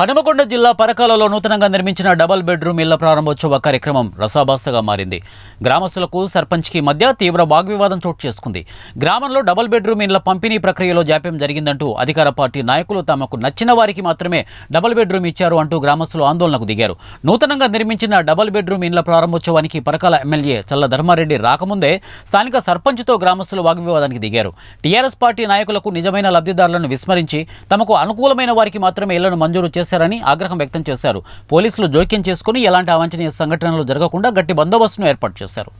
హనుమకొండ జిల్లా పరకాలలో నూతనంగా నిర్మించిన డబల్ బెడ్రూమ్ ఇళ్ల ప్రారంభోత్సవ కార్యక్రమం రసాభాసగా మారింది గ్రామస్తులకు సర్పంచ్కి మధ్య తీవ్ర వాగ్వివాదం చోటు చేసుకుంది గ్రామంలో డబల్ బెడ్రూమ్ ఇళ్ల పంపిణీ ప్రక్రియలో జాప్యం జరిగిందంటూ అధికార పార్టీ నాయకులు తమకు నచ్చిన వారికి మాత్రమే డబల్ బెడ్రూమ్ ఇచ్చారు అంటూ గ్రామస్తులు ఆందోళనకు దిగారు నూతనంగా నిర్మించిన డబల్ బెడ్రూమ్ ఇళ్ల ప్రారంభోత్సవానికి పరకాల ఎమ్మెల్యే చల్ల ధర్మారెడ్డి రాకముందే స్థానిక సర్పంచ్తో గ్రామస్తులు వాగ్వివాదానికి దిగారు టీఆర్ఎస్ పార్టీ నాయకులకు నిజమైన లబ్ధిదారులను విస్మరించి తమకు అనుకూలమైన వారికి మాత్రమే ఇళ్లను మంజూరు చేశారని ఆగ్రహం వ్యక్తం చేశారు పోలీసులు జోక్యం చేసుకుని ఎలాంటి అవాంఛనీయ సంఘటనలు జరగకుండా గట్టి బందోబస్తును ఏర్పాటు చేశారు